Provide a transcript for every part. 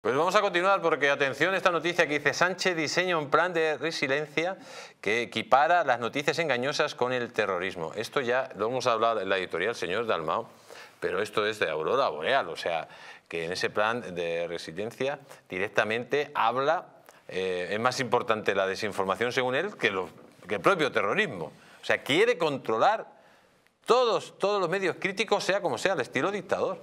Pues vamos a continuar porque atención esta noticia que dice Sánchez diseña un plan de resiliencia que equipara las noticias engañosas con el terrorismo. Esto ya lo hemos hablado en la editorial, señor Dalmao, pero esto es de Aurora Boreal, o sea, que en ese plan de resiliencia directamente habla, eh, es más importante la desinformación según él que, el propio terrorismo. O sea, quiere controlar todos, todos los medios críticos, sea como sea, el estilo dictador.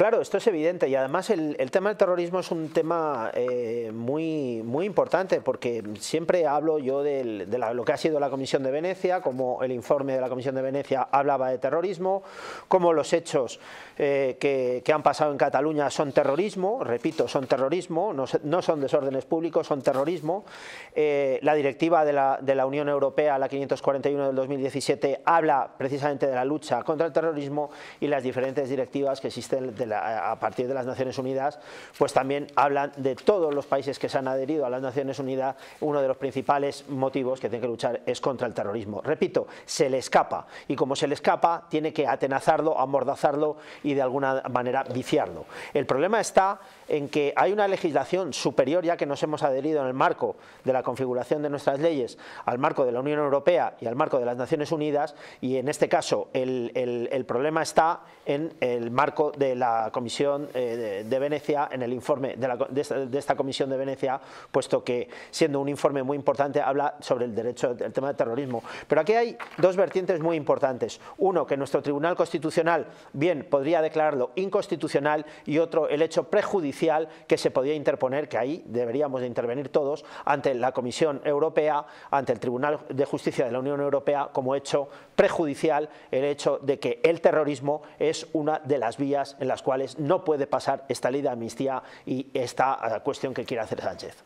Claro, esto es evidente y además el, tema del terrorismo es un tema eh, muy, muy importante porque siempre hablo yo de lo que ha sido la Comisión de Venecia, como el informe de la Comisión de Venecia hablaba de terrorismo, como los hechos eh, que, han pasado en Cataluña son terrorismo, repito, son terrorismo, no, son desórdenes públicos, son terrorismo. Eh, la directiva de la, Unión Europea, la 541 del 2017, habla precisamente de la lucha contra el terrorismo y las diferentes directivas que existen de a partir de las Naciones Unidas, pues también hablan de todos los países que se han adherido a las Naciones Unidas, uno de los principales motivos que tienen que luchar es contra el terrorismo. Repito, se le escapa y como se le escapa tiene que atenazarlo, amordazarlo y de alguna manera viciarlo. El problema está en que hay una legislación superior ya que nos hemos adherido en el marco de la configuración de nuestras leyes al marco de la Unión Europea y al marco de las Naciones Unidas y en este caso el problema está en el marco de la Comisión eh, de, Venecia, en el informe de, esta, Comisión de Venecia, puesto que siendo un informe muy importante habla sobre el derecho, el tema del terrorismo. Pero aquí hay dos vertientes muy importantes. Uno, que nuestro Tribunal Constitucional bien podría declararlo inconstitucional y otro, el hecho prejudicial que se podía interponer, que ahí deberíamos de intervenir todos, ante la Comisión Europea, ante el Tribunal de Justicia de la Unión Europea como hecho prejudicial el hecho de que el terrorismo es una de las vías en las cuales no puede pasar esta ley de amnistía y esta eh, cuestión que quiere hacer Sánchez.